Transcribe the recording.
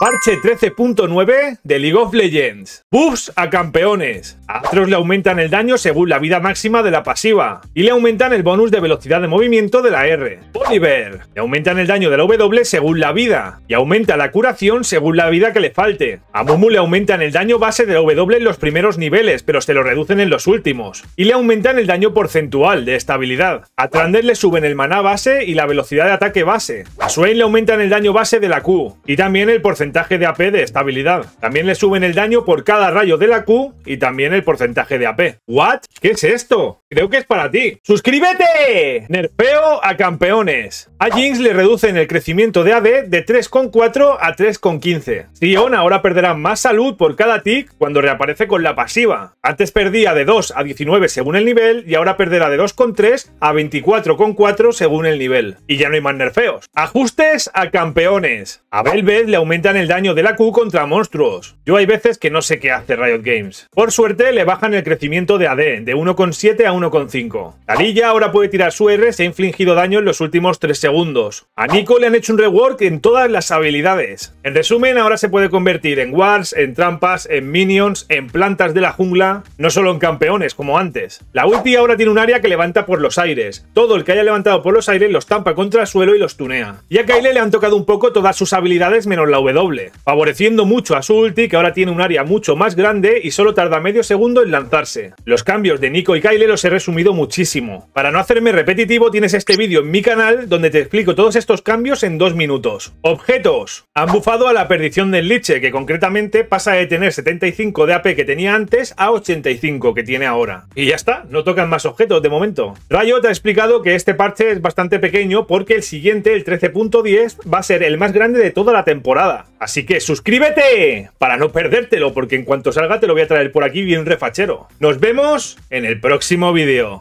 Parche 13.9 de League of Legends. Buffs a campeones. A Astros le aumentan el daño según la vida máxima de la pasiva. Y le aumentan el bonus de velocidad de movimiento de la R. Oliver. Le aumentan el daño de la W según la vida. Y aumenta la curación según la vida que le falte. A Mumu le aumentan el daño base de la W en los primeros niveles, pero se lo reducen en los últimos. Y le aumentan el daño porcentual de estabilidad. A Trander le suben el maná base y la velocidad de ataque base. A Swain le aumentan el daño base de la Q. Y también el porcentaje porcentaje de AP de estabilidad. También le suben el daño por cada rayo de la Q y también el porcentaje de AP. ¿What? ¿Qué es esto? Creo que es para ti. ¡Suscríbete! Nerfeo a campeones. A Jinx le reducen el crecimiento de AD de 3,4 a 3,15. Sion ahora perderá más salud por cada tick cuando reaparece con la pasiva. Antes perdía de 2 a 19 según el nivel y ahora perderá de 2,3 a 24,4 según el nivel. Y ya no hay más nerfeos. Ajustes a campeones. A Belved le aumentan el daño de la Q contra monstruos. Yo hay veces que no sé qué hace Riot Games. Por suerte le bajan el crecimiento de AD de 1,7 a 1,5. Talilla ahora puede tirar su R si ha infligido daño en los últimos 3 segundos. A Nico le han hecho un rework en todas las habilidades. En resumen, ahora se puede convertir en wards, en trampas, en minions, en plantas de la jungla, no solo en campeones como antes. La ulti ahora tiene un área que levanta por los aires. Todo el que haya levantado por los aires los tampa contra el suelo y los tunea. Y a Kayle le han tocado un poco todas sus habilidades menos la W, favoreciendo mucho a su ulti que ahora tiene un área mucho más grande y solo tarda medio segundo en lanzarse. Los cambios de Nico y Kayle los resumido muchísimo. Para no hacerme repetitivo, tienes este vídeo en mi canal donde te explico todos estos cambios en dos minutos. Objetos. Han bufado a la perdición del Liche, que concretamente pasa de tener 75 de AP que tenía antes a 85 que tiene ahora. Y ya está, no tocan más objetos de momento. te ha explicado que este parche es bastante pequeño porque el siguiente, el 13.10, va a ser el más grande de toda la temporada. Así que suscríbete para no perdértelo, porque en cuanto salga te lo voy a traer por aquí bien refachero. Nos vemos en el próximo vídeo.